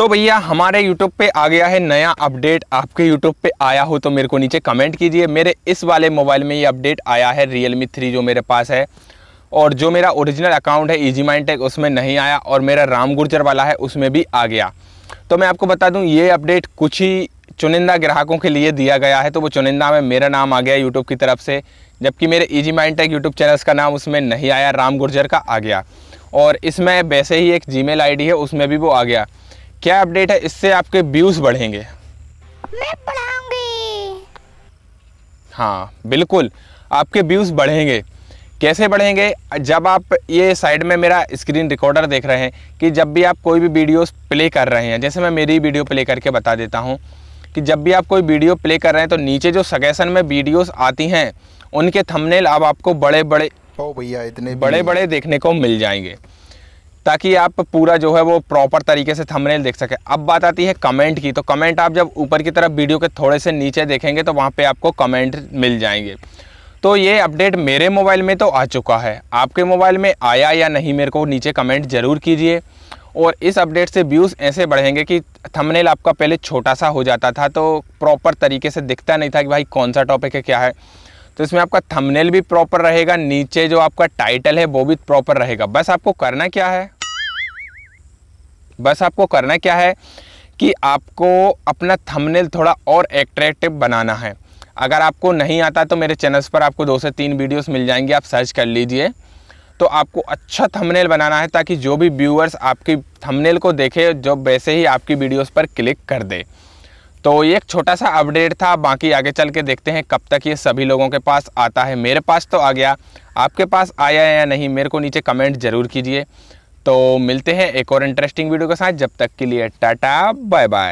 तो भैया हमारे YouTube पे आ गया है नया अपडेट आपके YouTube पे आया हो तो मेरे को नीचे कमेंट कीजिए मेरे इस वाले मोबाइल में ये अपडेट आया है Realme 3 जो मेरे पास है और जो मेरा ओरिजिनल अकाउंट है ईजी माइंड टेक उसमें नहीं आया और मेरा राम गुर्जर वाला है उसमें भी आ गया तो मैं आपको बता दूं ये अपडेट कुछ ही चुनिंदा ग्राहकों के लिए दिया गया है तो वो चुनिंदा में मेरा नाम आ गया यूट्यूब की तरफ से जबकि मेरे easy mind tech YouTube channels का नाम उसमें नहीं आया राम गुर्जर का आ गया और इसमें वैसे ही एक जी मेल है उसमें भी वो आ गया क्या अपडेट है इससे आपके व्यूज बढ़ेंगे मैं बढ़ाऊंगी हाँ बिल्कुल आपके व्यूज बढ़ेंगे कैसे बढ़ेंगे जब आप ये साइड में मेरा स्क्रीन रिकॉर्डर देख रहे हैं कि जब भी आप कोई भी वीडियोस प्ले कर रहे हैं जैसे मैं मेरी वीडियो प्ले करके बता देता हूँ कि जब भी आप कोई वीडियो प्ले कर रहे हैं तो नीचे जो सजेशन में वीडियोस आती हैं उनके थंबनेल अब आप आपको बड़े बड़े भैया इतने बड़े बड़े देखने को मिल जाएंगे ताकि आप पूरा जो है वो प्रॉपर तरीके से थंबनेल देख सकें अब बात आती है कमेंट की तो कमेंट आप जब ऊपर की तरफ वीडियो के थोड़े से नीचे देखेंगे तो वहाँ पे आपको कमेंट मिल जाएंगे तो ये अपडेट मेरे मोबाइल में तो आ चुका है आपके मोबाइल में आया या नहीं मेरे को नीचे कमेंट ज़रूर कीजिए और इस अपडेट से व्यूज़ ऐसे बढ़ेंगे कि थंबनेल आपका पहले छोटा सा हो जाता था तो प्रॉपर तरीके से दिखता नहीं था कि भाई कौन सा टॉपिक है क्या है तो इसमें आपका थंबनेल भी प्रॉपर रहेगा नीचे जो आपका टाइटल है वो भी प्रॉपर रहेगा बस आपको करना क्या है बस आपको करना क्या है कि आपको अपना थंबनेल थोड़ा और एट्रैक्टिव बनाना है अगर आपको नहीं आता तो मेरे चैनल्स पर आपको दो से तीन वीडियोस मिल जाएंगे आप सर्च कर लीजिए तो आपको अच्छा थंबनेल बनाना है ताकि जो भी व्यूअर्स आपकी थंबनेल को देखे जो वैसे ही आपकी वीडियोस पर क्लिक कर दे तो ये एक छोटा सा अपडेट था बाकी आगे चल के देखते हैं कब तक ये सभी लोगों के पास आता है मेरे पास तो आ गया आपके पास आया या नहीं मेरे को नीचे कमेंट ज़रूर कीजिए तो मिलते हैं एक और इंटरेस्टिंग वीडियो के साथ जब तक के लिए टाटा बाय बाय